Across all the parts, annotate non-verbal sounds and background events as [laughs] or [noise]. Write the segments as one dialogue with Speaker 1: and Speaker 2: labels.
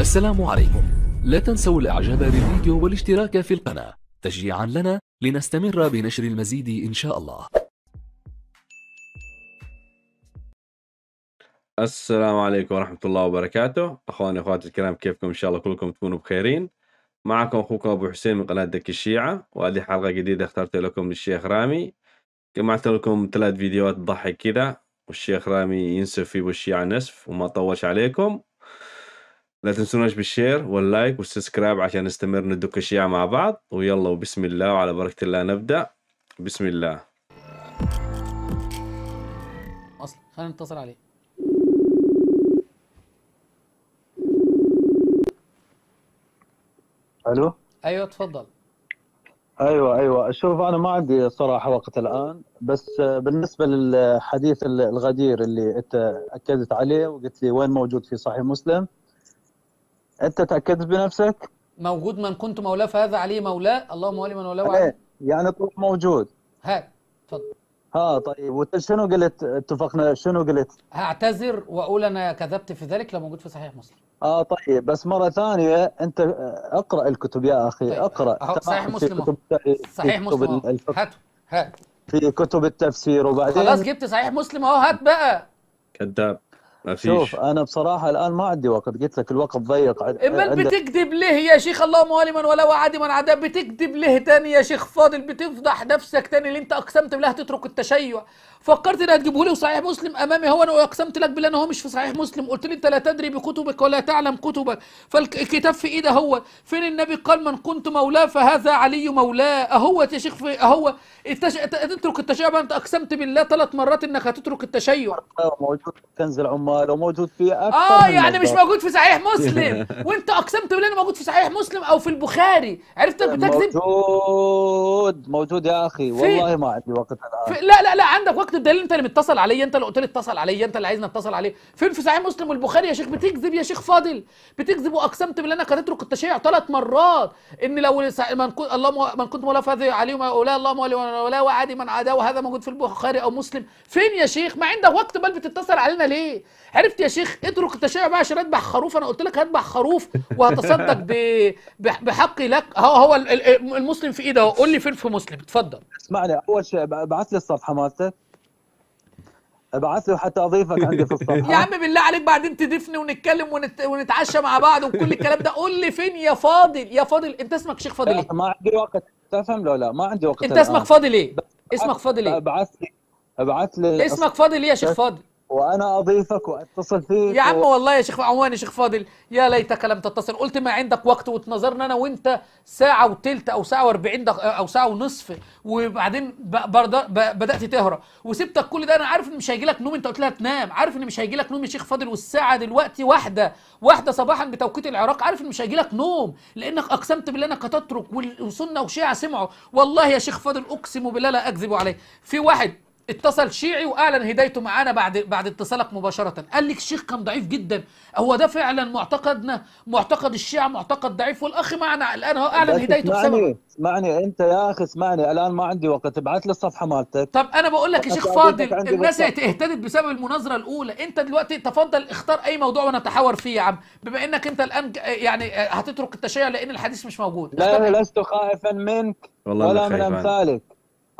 Speaker 1: السلام عليكم لا تنسوا الاعجاب بالفيديو والاشتراك في القناة تشجيعا لنا لنستمر بنشر المزيد إن شاء الله
Speaker 2: السلام عليكم ورحمة الله وبركاته أخواني أخواتي الكرام كيفكم إن شاء الله كلكم تكونوا بخيرين معكم أخوكم أبو حسين من قناة دك الشيعة وهذه حلقة جديدة اخترت لكم للشيخ رامي جمعت لكم ثلاث فيديوهات تضحك كذا والشيخ رامي ينسف في والشيعة يعني نسف وما طولش عليكم لا تنسوناش بالشير واللايك والسبسكرايب عشان نستمر ندك اشياء مع بعض ويلا وبسم الله وعلى بركه الله نبدا بسم الله
Speaker 3: اصلا خلينا نتصل عليه الو ايوه تفضل
Speaker 1: ايوه ايوه شوف انا ما عندي صراحه وقت الان بس بالنسبه للحديث الغدير اللي انت اكدت عليه وقلت لي وين موجود في صحيح مسلم انت تاكدت بنفسك
Speaker 3: موجود من كنت مولاه فهذا عليه مولاه اللهم ولي من ولاه عليه
Speaker 1: يعني طول موجود
Speaker 3: ها اتفضل
Speaker 1: ها طيب وانت شنو قلت اتفقنا شنو قلت
Speaker 3: هعتذر واقول انا كذبت في ذلك لو موجود في صحيح مسلم
Speaker 1: اه طيب بس مره ثانيه انت اقرا الكتب يا اخي طيب. اقرا صحيح مسلم كتب صحيح مسلم هاته هات في كتب التفسير وبعدين خلاص
Speaker 3: جبت صحيح مسلم اهو هات بقى
Speaker 2: كذاب
Speaker 1: فيش شوف انا بصراحه الان ما عندي وقت قلت لك الوقت ضيق بل
Speaker 3: بتكذب ليه يا شيخ الله مؤلما ولا وعد من عذاب بتكذب ليه تاني يا شيخ فاضل بتفضح نفسك تاني اللي انت اقسمت بالله تترك التشيع فكرت انك تجيبه لي صحيح مسلم امامي هو انا واقسمت لك بالله ان هو مش في صحيح مسلم قلت لي انت لا تدري بكتبك ولا تعلم كتبك فالكتاب في ايده هو فين النبي قال من كنت مولاه فهذا علي مولاه اهو يا شيخ في اهو التش... تترك التشيع انت اقسمت بالله ثلاث مرات انك هتترك التشيع
Speaker 1: موجود كنز العمال لو وموجود في اكثر اه يعني مش موجود
Speaker 3: في صحيح مسلم [laughs] وانت اقسمت بالله انه موجود في صحيح مسلم او في البخاري عرفت بتكذب
Speaker 1: موجود موجود يا اخي والله ما عندي وقت الان
Speaker 3: لا لا لا عندك وقت الدليل انت اللي متصل عليا انت اللي قلت لي اتصل عليا انت اللي عايزني اتصل عليه فين في صحيح مسلم والبخاري يا شيخ بتكذب يا شيخ فاضل بتكذب واقسمت بالله انك هتترك التشيع ثلاث مرات ان لو سع... من كنت اللهم من كنت ولا فهذه عليهم اولى اللهم ولا وعدي من عداه وهذا موجود في البخاري او مسلم فين يا شيخ ما عندك وقت بل بتتصل علينا ليه عرفت يا شيخ اترك التشيع بقى عشان اذبح خروف انا قلت لك هذبح خروف وهتصدق ب... بحقي لك هو هو المسلم في ايده قول لي فين في مسلم اتفضل
Speaker 1: اسمعني اول شيء ابعث لي الصفحه مالته ابعث له حتى اضيفك عندي في الصفحه يا عم
Speaker 3: بالله عليك بعدين تضيفني ونتكلم ونت... ونتعشى مع بعض وكل الكلام ده قول لي فين يا فاضل يا فاضل انت اسمك شيخ فاضل ايه؟ ما عندي وقت تفهم لو لا ما عندي وقت انت اسمك فاضل ايه؟ اسمك فاضل ايه؟ ابعث لي ابعث لي اسمك فاضل ايه يا شيخ فاضل؟
Speaker 1: وانا اضيفك واتصل فيك يا عم و...
Speaker 3: والله يا شيخ عوان يا شيخ فاضل يا ليتك لم تتصل قلت ما عندك وقت وتنظرنا انا وانت ساعه وثلث او ساعه و40 دقيقه او ساعه ونصف وبعدين بدات تهرى وسبتك كل ده انا عارف ان مش هيجي لك نوم انت قلت لها تنام عارف ان مش هيجي لك نوم يا شيخ فاضل والساعه دلوقتي واحده واحده صباحا بتوقيت العراق عارف ان مش هيجي لك نوم لانك اقسمت بالله انك هتترك وسنه وشيعه سمعوا والله يا شيخ فاضل اقسم بالله لا اكذب عليك في واحد اتصل شيعي واعلن هدايته معانا بعد بعد اتصالك مباشره قال لك الشيخ كان ضعيف جدا هو ده فعلا معتقدنا معتقد الشيعه معتقد ضعيف والاخ معنا الان هو اعلن هدايته اسمعني
Speaker 1: اسمعني انت يا اخي اسمعني الان ما عندي وقت ابعث لي الصفحه مالتك طب انا بقول لك يا شيخ فاضل الناس اهتدت
Speaker 3: بسبب المناظره الاولى انت دلوقتي تفضل اختار اي موضوع ونتحاور فيه يا عم بما انك انت الان يعني آه، هتترك التشيع لان الحديث مش موجود لا
Speaker 1: لست خائفا منك ولا من امثالك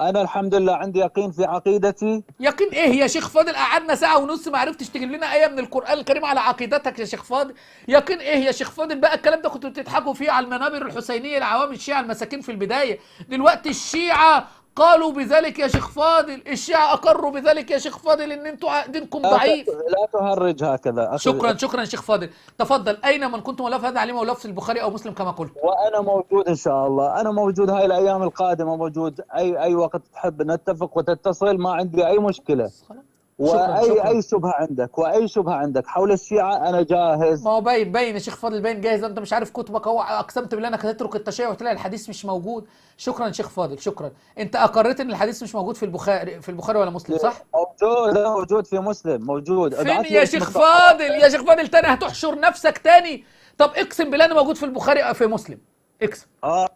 Speaker 1: انا الحمد لله عندي يقين في عقيدتي
Speaker 3: يقين ايه يا شيخ فاضل قعدنا ساعه ونص ما عرفتش تجيب لنا ايه من القران الكريم على عقيدتك يا شيخ فاضل يقين ايه يا شيخ فاضل بقى الكلام ده كنتوا بتضحكوا فيه على المنابر الحسينيه لعوام الشيعه المساكين في البدايه دلوقتي الشيعه قالوا بذلك يا شيخ فاضل الشيعة أقروا بذلك يا شيخ فاضل أن أنتم دينكم ضعيف لا تهرج هكذا أخي شكرا شكرا شيخ فاضل تفضل أين من كنت ملف هذا علمه ملف البخاري أو مسلم كما قلت
Speaker 1: وأنا موجود إن شاء الله أنا موجود هاي الأيام القادمة موجود أي أي وقت تحب نتفق وتتصل ما عندي أي مشكلة خلاص واي شكرا. اي شبهه عندك واي شبهه عندك حول الشيعه انا جاهز
Speaker 3: ما هو باين باين يا شيخ فاضل باين جاهز انت مش عارف كتبك هو اقسمت بالله انك هتترك التشيع وتلاقي الحديث مش موجود شكرا شيخ فاضل شكرا انت اقريت ان الحديث مش موجود في البخاري في البخاري ولا مسلم صح
Speaker 1: موجود موجود في مسلم
Speaker 3: موجود فين يا شيخ فاضل يا شيخ فاضل تاني هتحشر نفسك تاني طب اقسم بالله انه موجود في البخاري في مسلم اقسم
Speaker 1: اه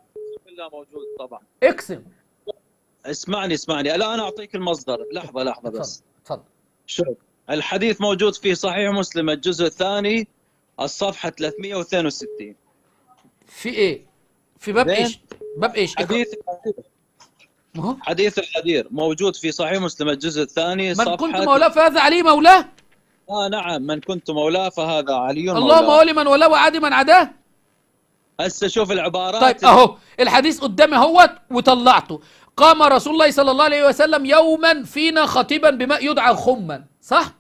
Speaker 1: بالله موجود طبعا اقسم اسمعني اسمعني لا انا اعطيك المصدر لحظه لحظه بس تفضل شوف الحديث موجود في صحيح مسلم الجزء الثاني الصفحه 362
Speaker 3: في ايه؟ في باب ايش؟ باب ايش؟ حديث الحدير
Speaker 1: حديث الحدير موجود في صحيح مسلم الجزء الثاني من كنت مولاه
Speaker 3: فهذا علي مولاه
Speaker 1: آه نعم من كنت مولاه فهذا علي مولاه اللهم ولي
Speaker 3: من ولاه وعادي من عداه هسه
Speaker 1: شوف العبارات
Speaker 3: طيب اهو الحديث قدامي اهوت وطلعته قام رسول الله صلى الله عليه وسلم يوما فينا خطيبا بماء يدعى خما صح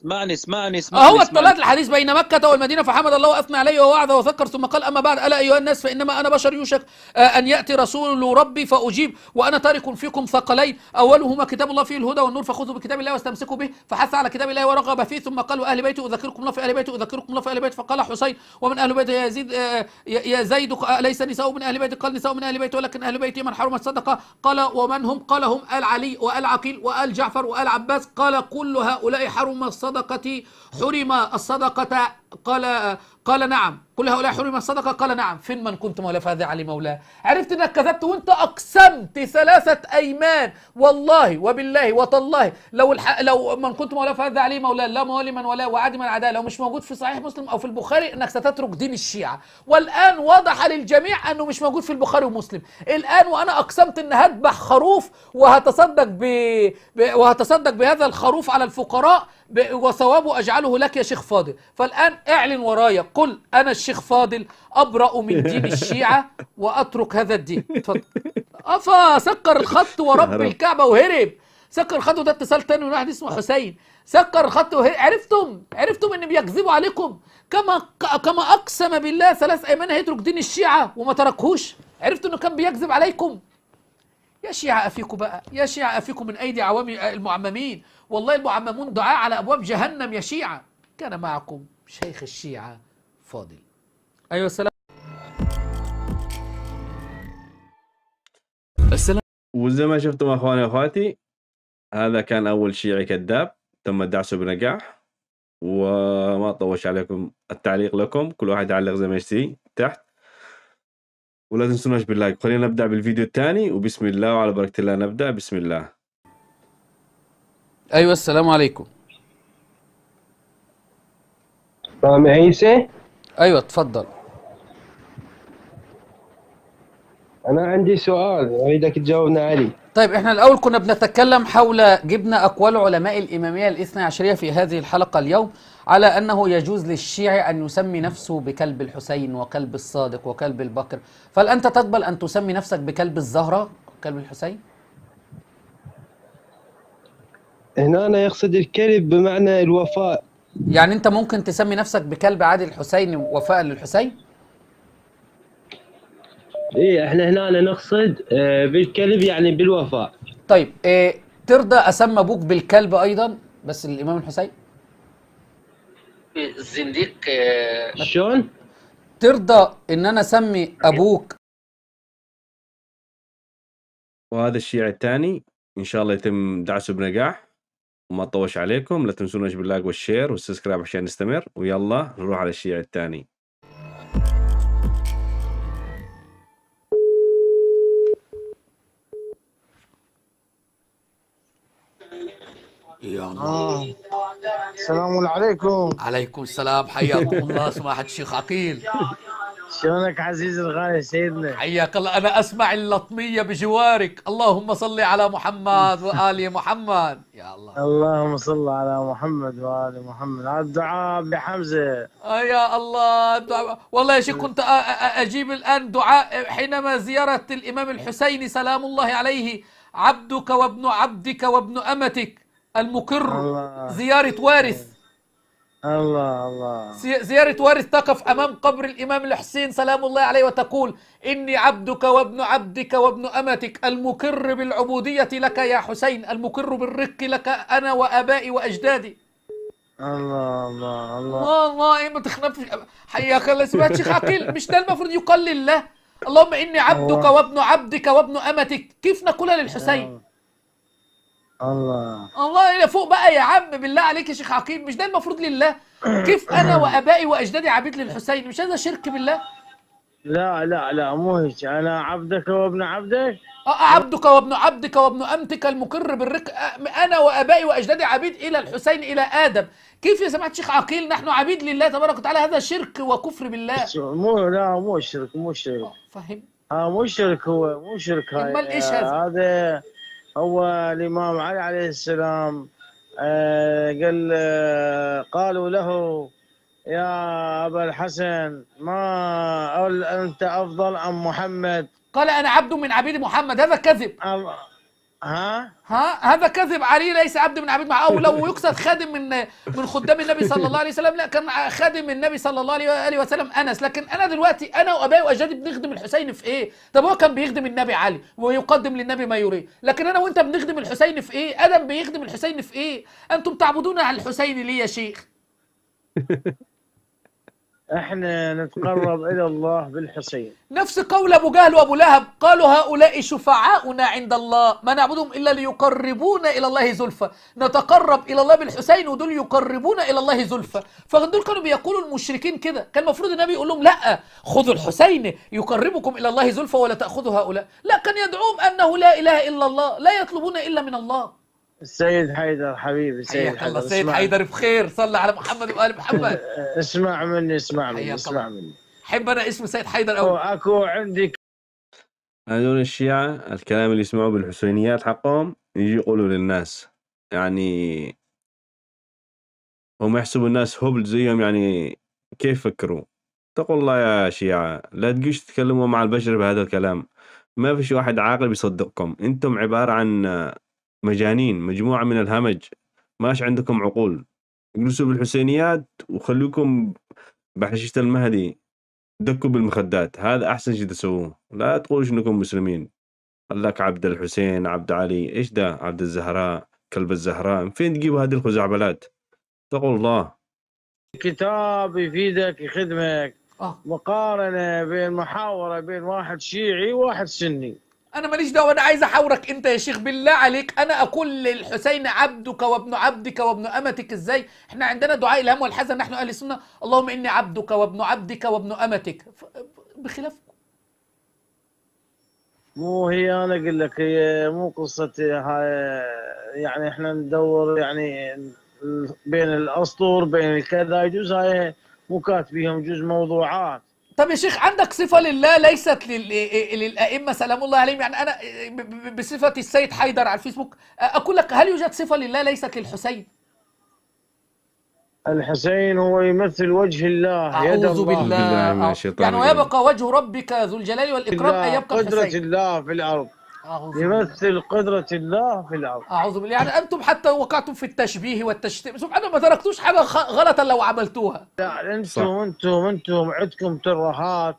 Speaker 1: اسمعني اسمعني اسمعني هو اطلعت الحديث
Speaker 3: بين مكة والمدينة فحمد الله وأثنى عليه ووعظ وذكر ثم قال أما بعد ألا أيها الناس فإنما أنا بشر يوشك آه، أن يأتي رسول ربي فأجيب وأنا تارك فيكم ثقلين أولهما كتاب الله فيه الهدى والنور فخذوا بكتاب الله واستمسكوا به فحث على كتاب الله ورغب فيه ثم قال وأهل بيتي أذكركم الله في أهل بيتي أذكركم الله في أهل بيتي فقال حسين ومن أهل بيتي يا زيد آه، يا زيد ليس نساء من أهل بيتي قال نساء من أهل بيتي ولكن أهل بيتي من حرمت صدقة قال ومن هم قال هم آل علي وآل عقيل وآل جعفر وآل عباس قال كل هؤلاء حرم الصدقة بکی حرم الصدقة قال قال نعم كل هؤلاء حرم الصدقة قال نعم فين من كنت مولى فهذا علي مولاه عرفت انك كذبت وانت اقسمت ثلاثة ايمان والله وبالله وتالله لو الح... لو من كنت مولى فهذا علي مولاه لا موالي من ولا وعدي من عداه لو مش موجود في صحيح مسلم او في البخاري انك ستترك دين الشيعة والان وضح للجميع انه مش موجود في البخاري ومسلم الان وانا اقسمت ان هذبح خروف وهتصدق ب... ب... وهتصدق بهذا الخروف على الفقراء ب... وثوابه اجعله أفعله لك يا شيخ فاضل فالآن اعلن ورايا قل أنا الشيخ فاضل أبرأ من دين [laughs] الشيعة وأترك هذا الدين اتفضل أفا سكر الخط ورب الكعبة وهرب سكر الخط وده اتصال تاني من واحد اسمه حسين سكر الخط وهرب عرفتم عرفتم ان بيكذبوا عليكم كما كما اقسم بالله ثلاث ايمان هيترك دين الشيعه وما تركهوش عرفتوا انه كان بيكذب عليكم يا شيعة افيكم بقى يا شيعة افيكم من أيدي عوامي المعممين والله المعممون دعاء على أبواب جهنم يا شيعة كان معكم شيخ الشيعة فاضل ايوه السلام
Speaker 2: السلام وزي ما شفتم أخواني وأخواتي هذا كان أول شيعي كذاب تم دعسه بنجاح وما طوش عليكم التعليق لكم كل واحد يعلق زي ما يشتي تحت ولا تنسوناش باللايك خلينا نبدأ بالفيديو الثاني وبسم الله وعلى بركة الله نبدأ بسم الله ايوه السلام عليكم
Speaker 1: سامع عيسى
Speaker 3: ايوه اتفضل
Speaker 1: انا عندي سؤال اريدك تجاوبنا عليه
Speaker 3: طيب احنا الاول كنا بنتكلم حول جبنا اقوال علماء الاماميه الاثني عشريه في هذه الحلقه اليوم على انه يجوز للشيعي ان يسمي نفسه بكلب الحسين وكلب الصادق وكلب البكر فهل انت تقبل ان تسمي نفسك بكلب الزهره كلب الحسين هنا أنا يقصد الكلب بمعنى الوفاء يعني أنت ممكن تسمي نفسك بكلب عادل الحسين وفاء للحسين؟ إيه إحنا هنا نقصد
Speaker 1: آه، بالكلب يعني بالوفاء طيب
Speaker 3: إيه ترضى أسمى أبوك بالكلب أيضا بس الإمام الحسين؟ الزنديق آه، شلون؟ ترضى ان انا اسمي ابوك
Speaker 2: وهذا الشيء الثاني ان شاء الله يتم دعسه بنجاح وما طوش عليكم لا تنسون نجم اللايك والشير والسبسكرايب عشان نستمر ويلا نروح على الشيء الثاني
Speaker 3: يا الله آه. السلام عليكم عليكم السلام حياكم الله سماحة الشيخ عقيل شلونك عزيز الغالي سيدنا حياك الله انا اسمع اللطميه بجوارك
Speaker 4: اللهم صل على محمد وال محمد يا الله اللهم صل على محمد وال محمد على الدعاء بحمزه
Speaker 3: آه، يا الله الدعاء والله يا شيخ كنت اجيب الان دعاء حينما زياره الامام الحسين سلام الله عليه عبدك وابن عبدك وابن امتك المقر زياره وارث
Speaker 4: الله الله
Speaker 3: زيارة وارث تقف أمام قبر الإمام الحسين سلام الله عليه وتقول إني عبدك وابن عبدك وابن أمتك المكر بالعبودية لك يا حسين المكر بالرق لك أنا وأبائي وأجدادي
Speaker 4: الله الله الله الله
Speaker 3: الله ما تخنفش حياك الله اسمها شيخ عقيل مش ده المفروض يقال لله اللهم إني عبدك وابن عبدك وابن أمتك كيف نقولها للحسين آه.
Speaker 4: الله
Speaker 3: الله الى فوق بقى يا عم بالله عليك يا شيخ عقيل مش ده المفروض لله [coughs] كيف انا وابائي واجدادي عبيد للحسين مش هذا شرك بالله
Speaker 4: لا لا لا مو هيك انا عبدك وابن عبدك
Speaker 3: اه عبدك وابن عبدك وابن امتك المقر بالرق انا وابائي واجدادي عبيد الى الحسين الى ادم كيف يا سماحه الشيخ عقيل نحن عبيد لله تبارك وتعالى هذا شرك وكفر
Speaker 4: بالله مو لا مو شرك مو شرك آه، فهم اه مو شرك هو مو شرك هاي امال ايش هذا آه، هذا هو الإمام علي عليه السلام آه، قال آه، قالوا له يا أبا الحسن ما أنت أفضل أم محمد
Speaker 3: قال أنا عبد من عبيد محمد هذا كذب ها ها هذا كذب علي ليس عبد من عبيد مع او لو يقصد خادم من من خدام النبي صلى الله عليه وسلم لا كان خادم النبي صلى الله عليه وسلم انس لكن انا دلوقتي انا وابائي واجدادي بنخدم الحسين في ايه طب هو كان بيخدم النبي علي ويقدم للنبي ما يريد لكن انا وانت بنخدم الحسين في ايه ادم بيخدم الحسين في ايه انتم تعبدون على الحسين ليه يا شيخ
Speaker 4: [laughs] احنا نتقرب الى الله بالحصين
Speaker 3: نفس قول ابو جهل وابو لهب قالوا هؤلاء شفعاؤنا عند الله ما نعبدهم الا ليقربونا الى الله زلفى نتقرب الى الله بالحسين ودول يقربونا الى الله زلفى فدول كانوا بيقولوا المشركين كده كان المفروض النبي يقول لهم لا خذوا الحسين يقربكم الى الله زلفى ولا تاخذوا هؤلاء لا كان يدعوهم انه لا اله الا الله لا يطلبون الا من الله
Speaker 4: السيد حيدر حبيبي السيد حيدر السيد حيدر بخير صلى على محمد وال محمد [laughs] اسمع مني اسمع مني اسمع مني حب انا اسم السيد حيدر او اكو عندي
Speaker 2: هذول الشيعة الكلام اللي يسمعوه بالحسينيات حقهم يجي يقولوا للناس يعني هم يحسبوا الناس هبل زيهم يعني كيف فكروا اتقوا الله يا شيعة لا تجيش تتكلموا مع البشر بهذا الكلام ما فيش واحد عاقل بيصدقكم انتم عبارة عن مجانين مجموعة من الهمج ماش عندكم عقول اجلسوا بالحسينيات وخلوكم بحشيشة المهدي دكوا بالمخدات هذا أحسن شيء تسووه لا تقولوا إنكم مسلمين لك عبد الحسين عبد علي إيش ده عبد الزهراء كلب الزهراء فين تجيبوا هذه الخزعبلات اتقوا الله
Speaker 4: كتاب يفيدك يخدمك آه. مقارنة بين محاورة بين واحد شيعي وواحد سني انا
Speaker 3: ماليش دعوه انا عايز احاورك انت يا شيخ بالله عليك انا اقول للحسين عبدك وابن عبدك وابن امتك ازاي احنا عندنا دعاء الهم والحزن نحن اهل السنه اللهم اني عبدك وابن عبدك وابن امتك بخلافكم
Speaker 4: مو هي انا اقول لك هي مو قصه يعني احنا ندور يعني بين الاسطور بين الكذا يجوز هاي مو كاتبيهم يجوز موضوعات
Speaker 3: طب يا شيخ عندك صفة لله ليست للأئمة سلام الله عليهم يعني أنا بصفة السيد حيدر على الفيسبوك أقول لك هل يوجد صفة لله ليست للحسين؟
Speaker 4: الحسين هو يمثل وجه الله أعوذ بالله, بالله يعني ويبقى
Speaker 3: وجه ربك ذو الجلال والإكرام أن يبقى قدرة الحسين.
Speaker 4: الله في الأرض يمثل قدرة الله في العون
Speaker 3: أعوذ بالله يعني أنتم حتى وقعتم في التشبيه والتشتيم سبحان الله ما تركتوش حاجة غلطا لو عملتوها لا
Speaker 4: أنتم أنتم أنتم عندكم ترهات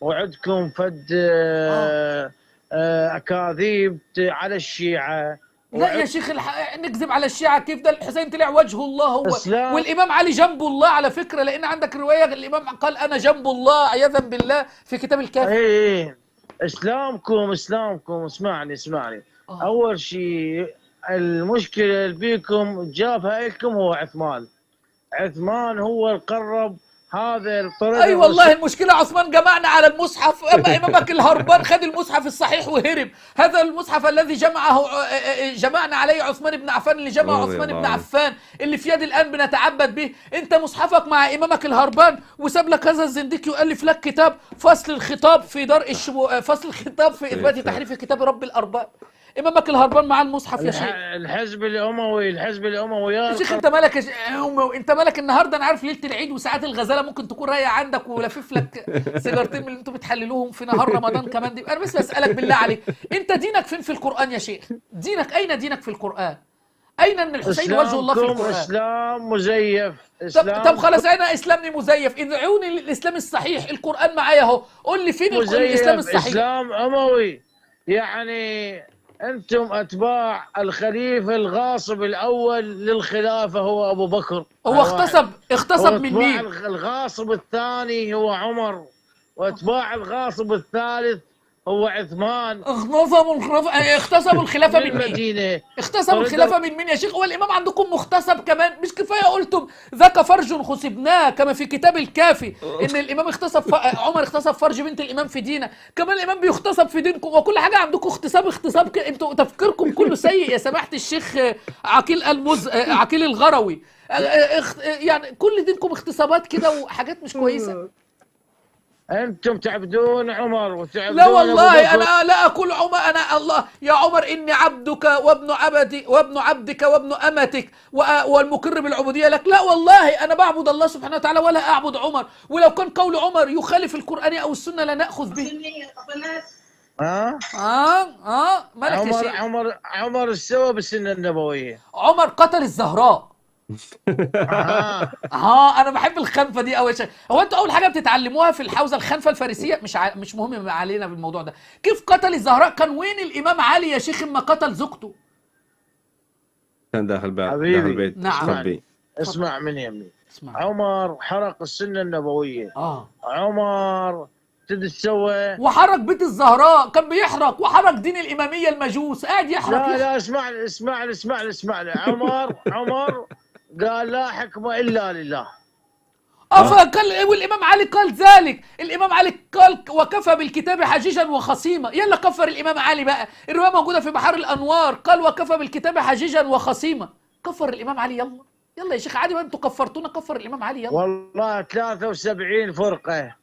Speaker 4: وعندكم فد آه. آه، آه، أكاذيب على الشيعة لا يا شيخ
Speaker 3: الح... نكذب على الشيعة كيف ده الحسين طلع وجه الله هو أسلام. والإمام علي جنب الله على فكرة لأن عندك رواية الإمام قال أنا
Speaker 4: جنب الله عياذا بالله في كتاب الكافي أيه. إيه. اسلامكم اسلامكم اسمعني اسمعني أوه. اول شيء المشكله اللي بيكم جابها لكم هو عثمان عثمان هو القرب هذا الطرد اي والله المشكله عثمان جمعنا على المصحف اما [laughs] امامك الهربان خد المصحف الصحيح وهرب
Speaker 3: هذا المصحف الذي جمعه آه، آه، آه، جمعنا عليه عثمان بن عفان اللي جمعه عثمان بن عفان اللي في يد الان بنتعبد به انت مصحفك مع امامك الهربان وساب لك هذا الزنديق يؤلف لك كتاب فصل الخطاب في درء الشبو... فصل الخطاب في اثبات تحريف كتاب رب الارباب امامك الهربان مع المصحف يا شيخ الحزب الاموي الحزب الاموي يا شيخ انت مالك يا شيخ انت مالك النهارده انا عارف ليله العيد وساعات الغزاله ممكن تكون رايقه عندك ولافف لك [laughs] سيجارتين من اللي انتم بتحللوهم في نهار رمضان كمان دي انا بس بسالك بالله عليك انت دينك فين في القران يا شيخ دينك اين دينك في القران اين ان الحسين وجه الله في القران
Speaker 4: اسلام مزيف إسلام طب, طب خلاص انا
Speaker 3: اسلامي مزيف ادعوني للاسلام الصحيح القران معايا اهو قول لي فين الاسلام الصحيح اسلام
Speaker 4: اموي يعني انتم اتباع الخليفه الغاصب الاول للخلافه هو ابو بكر هو اختصب اختصب من مين؟ الغاصب الثاني هو عمر واتباع الغاصب الثالث هو عثمان اغتصبوا الخلافه آه، اغتصبوا [laughs] الخلافه من مين؟ اغتصبوا الخلافه من مين يا شيخ؟ هو الامام عندكم مغتصب
Speaker 3: كمان مش كفايه قلتم ذاك فرج خسبناه كما في كتاب الكافي ان الامام اغتصب ف... آه، عمر اغتصب فرج بنت الامام في دينا كمان الامام بيغتصب في دينكم وكل حاجه عندكم اغتصاب اغتصاب ك... انتوا تفكيركم كله سيء يا سماحه الشيخ آه، عقيل المز عقيل الغروي يعني كل دينكم اغتصابات كده وحاجات مش كويسه
Speaker 4: انتم تعبدون عمر وتعبدون لا والله انا
Speaker 3: لا اقول عمر انا الله يا عمر اني عبدك وابن عبدي وابن عبدك وابن امتك والمقر بالعبوديه لك لا والله انا بعبد الله سبحانه وتعالى ولا اعبد عمر ولو كان قول عمر يخالف القران او السنه لناخذ به ها؟ ها؟ ها؟ ملك عمر
Speaker 4: عمر عمر استوى بالسنه النبويه عمر قتل الزهراء [laughs]
Speaker 3: اه, انا بحب الخنفه دي قوي هو انتوا اول حاجه بتتعلموها في الحوزه الخنفه الفارسيه مش ع... مش مهم علينا بالموضوع ده كيف قتل الزهراء كان وين الامام علي يا شيخ اما قتل زوجته
Speaker 2: كان داخل بيت داخل البيت نعم
Speaker 4: اسمع من يمي اسمع عمر حرق السنه النبويه اه عمر ابتدى تسوي
Speaker 3: بيت الزهراء
Speaker 4: كان بيحرق وحرك دين
Speaker 3: الاماميه المجوس قاعد يحرق لا لا
Speaker 4: اسمع اسمع اسمع اسمع عمر عمر قال لا حكمة إلا لله قال والإمام علي قال
Speaker 3: ذلك الإمام علي قال وكفى بالكتاب حجيجا وخصيما يلا كفر الإمام علي بقى الرواية موجودة في بحار الأنوار قال وكفى بالكتاب حجيجا وخصيما كفر الإمام علي يلا يلا يا شيخ عادي ما أنتوا كفرتونا كفر الإمام علي يلا
Speaker 4: والله 73 فرقة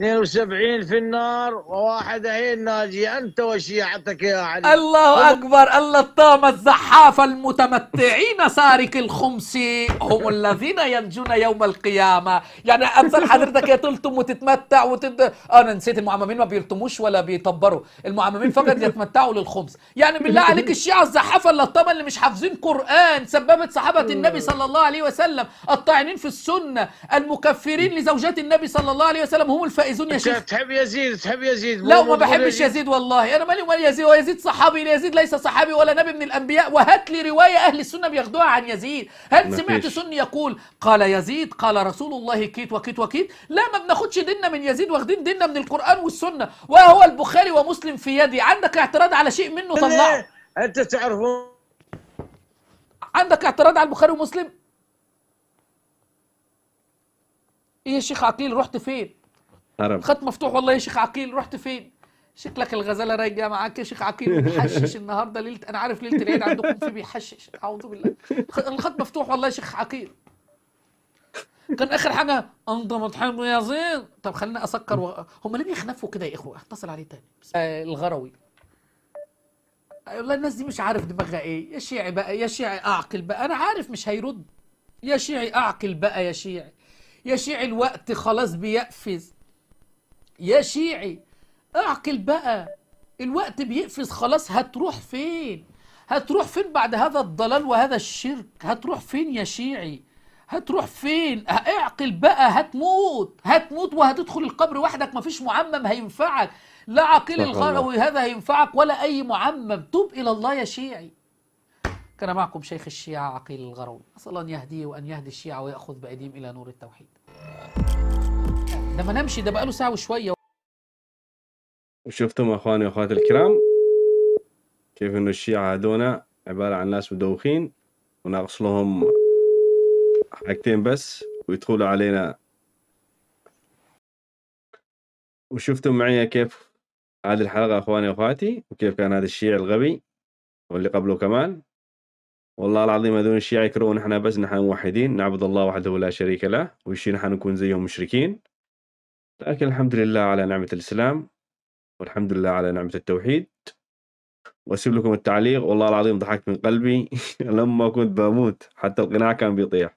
Speaker 4: 72 في النار وواحد هي الناجي أنت وشيعتك يا علي الله أكبر الله الطامة الزحافة المتمتعين سارك الخمس
Speaker 3: هم الذين ينجون يوم القيامة يعني أمثال حضرتك يا تلتم وتتمتع وتد... آه، أنا نسيت المعممين ما بيلتموش ولا بيطبروا المعممين فقط يتمتعوا للخمس يعني بالله عليك الشيعة الزحافة اللطامة اللي مش حافظين قرآن سببت صحابة النبي صلى الله عليه وسلم الطاعنين في السنة المكفرين لزوجات النبي صلى الله عليه وسلم
Speaker 4: هم الف... فائزون يا شيخ تحب يزيد تحب يزيد لا ما بحبش يزيد
Speaker 3: والله انا مالي ومال يزيد ويزيد صحابي يزيد ليس صحابي ولا نبي من الانبياء وهات لي روايه اهل السنه بياخدوها عن يزيد هل سمعت سني يقول قال يزيد قال رسول الله كيت وكيت وكيت لا ما بناخدش ديننا من يزيد واخدين ديننا من القران والسنه وهو البخاري ومسلم في يدي عندك اعتراض على شيء منه طلعه
Speaker 4: انت تعرفون
Speaker 3: عندك اعتراض على البخاري ومسلم ايه يا شيخ عقيل رحت فين هرب خط مفتوح والله يا شيخ عقيل رحت فين شكلك الغزاله راجعه معاك يا شيخ عقيل بيحشش [laughs] النهارده ليله انا عارف ليله العيد عندكم في بيحشش اعوذ بالله الخط مفتوح والله يا شيخ عقيل كان اخر حاجه أنت مطحن يا زين طب خليني اسكر و... هم ليه بيخنفوا كده يا اخوه اتصل عليه تاني آه الغروي والله الناس دي مش عارف دماغها ايه يا شيعي بقى يا شيعي اعقل بقى انا عارف مش هيرد يا شيعي اعقل بقى يا شيعي يا شيعي الوقت خلاص بيقفز يا شيعي اعقل بقى الوقت بيقفز خلاص هتروح فين هتروح فين بعد هذا الضلال وهذا الشرك هتروح فين يا شيعي هتروح فين اعقل بقى هتموت هتموت وهتدخل القبر وحدك مفيش معمم هينفعك لا عقيل الغروي هذا هينفعك ولا اي معمم توب الى الله يا شيعي كان معكم شيخ الشيعة عقيل الغروي أسأل أن يهديه وأن يهدي الشيعة ويأخذ بأيديهم إلى نور التوحيد ده ما نمشي ده بقاله ساعه وشويه
Speaker 2: وشفتم اخواني واخواتي الكرام كيف انه الشيعة هذونا عبارة عن ناس مدوخين وناقص لهم حاجتين بس ويدخلوا علينا وشفتم معي كيف هذه الحلقة اخواني واخواتي وكيف كان هذا الشيعي الغبي واللي قبله كمان والله العظيم هذول الشيعة يكرهون احنا بس نحن موحدين نعبد الله وحده لا شريك له ويشي نحن نكون زيهم مشركين لكن الحمد لله على نعمة الإسلام والحمد لله على نعمة التوحيد وأسيب لكم التعليق والله العظيم ضحكت من قلبي [laughs] لما كنت بموت حتى القناع كان بيطيح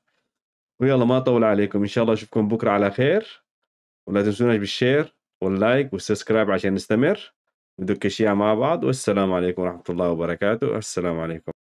Speaker 2: ويلا ما أطول عليكم إن شاء الله أشوفكم بكرة على خير ولا تنسونا بالشير واللايك والسبسكرايب عشان نستمر ندك أشياء مع بعض والسلام عليكم ورحمة الله وبركاته السلام عليكم